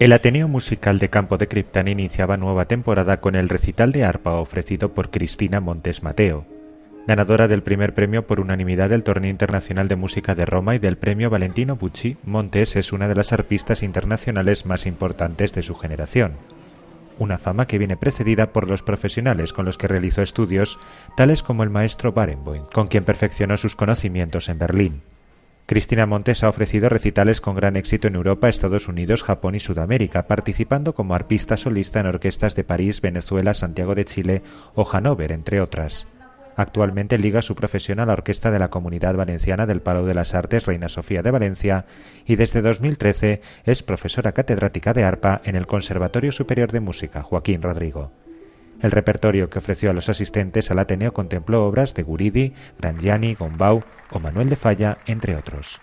El Ateneo Musical de Campo de Criptán iniciaba nueva temporada con el recital de arpa ofrecido por Cristina Montes Mateo, ganadora del primer premio por unanimidad del Torneo Internacional de Música de Roma y del premio Valentino Bucci, Montes es una de las arpistas internacionales más importantes de su generación. Una fama que viene precedida por los profesionales con los que realizó estudios, tales como el maestro Barenboim, con quien perfeccionó sus conocimientos en Berlín. Cristina Montes ha ofrecido recitales con gran éxito en Europa, Estados Unidos, Japón y Sudamérica, participando como arpista solista en orquestas de París, Venezuela, Santiago de Chile o Hannover, entre otras. Actualmente liga su profesión a la Orquesta de la Comunidad Valenciana del Palo de las Artes Reina Sofía de Valencia y desde 2013 es profesora catedrática de arpa en el Conservatorio Superior de Música Joaquín Rodrigo. El repertorio que ofreció a los asistentes al Ateneo contempló obras de Guridi, D'Angiani, Gombau o Manuel de Falla, entre otros.